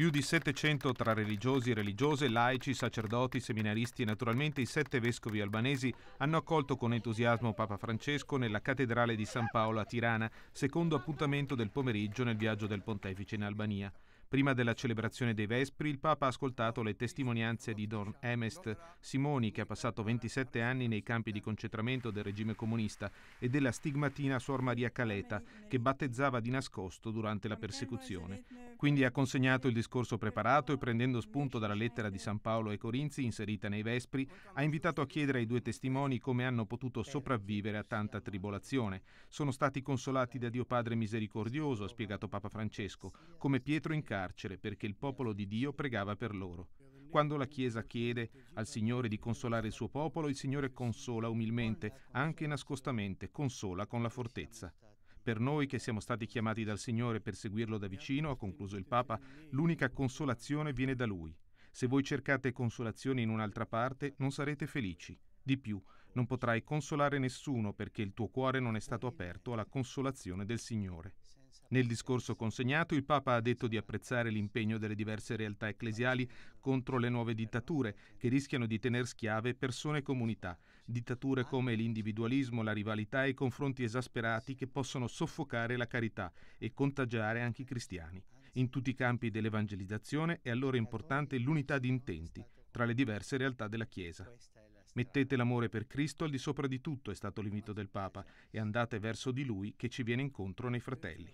più di 700 tra religiosi e religiose, laici, sacerdoti, seminaristi e naturalmente i sette vescovi albanesi hanno accolto con entusiasmo Papa Francesco nella cattedrale di San Paolo a Tirana, secondo appuntamento del pomeriggio nel viaggio del pontefice in Albania. Prima della celebrazione dei Vespri, il Papa ha ascoltato le testimonianze di Don Emest Simoni, che ha passato 27 anni nei campi di concentramento del regime comunista, e della stigmatina Suor Maria Caleta, che battezzava di nascosto durante la persecuzione. Quindi ha consegnato il discorso preparato e prendendo spunto dalla lettera di San Paolo ai Corinzi inserita nei Vespri, ha invitato a chiedere ai due testimoni come hanno potuto sopravvivere a tanta tribolazione. Sono stati consolati da Dio Padre misericordioso, ha spiegato Papa Francesco, come Pietro in carcere perché il popolo di Dio pregava per loro. Quando la Chiesa chiede al Signore di consolare il suo popolo, il Signore consola umilmente, anche nascostamente, consola con la fortezza. Per noi che siamo stati chiamati dal Signore per seguirlo da vicino, ha concluso il Papa, l'unica consolazione viene da Lui. Se voi cercate consolazione in un'altra parte, non sarete felici. Di più, non potrai consolare nessuno perché il tuo cuore non è stato aperto alla consolazione del Signore. Nel discorso consegnato il Papa ha detto di apprezzare l'impegno delle diverse realtà ecclesiali contro le nuove dittature che rischiano di tenere schiave persone e comunità, dittature come l'individualismo, la rivalità e i confronti esasperati che possono soffocare la carità e contagiare anche i cristiani. In tutti i campi dell'evangelizzazione è allora importante l'unità di intenti tra le diverse realtà della Chiesa. Mettete l'amore per Cristo al di sopra di tutto, è stato l'invito del Papa, e andate verso di Lui che ci viene incontro nei fratelli.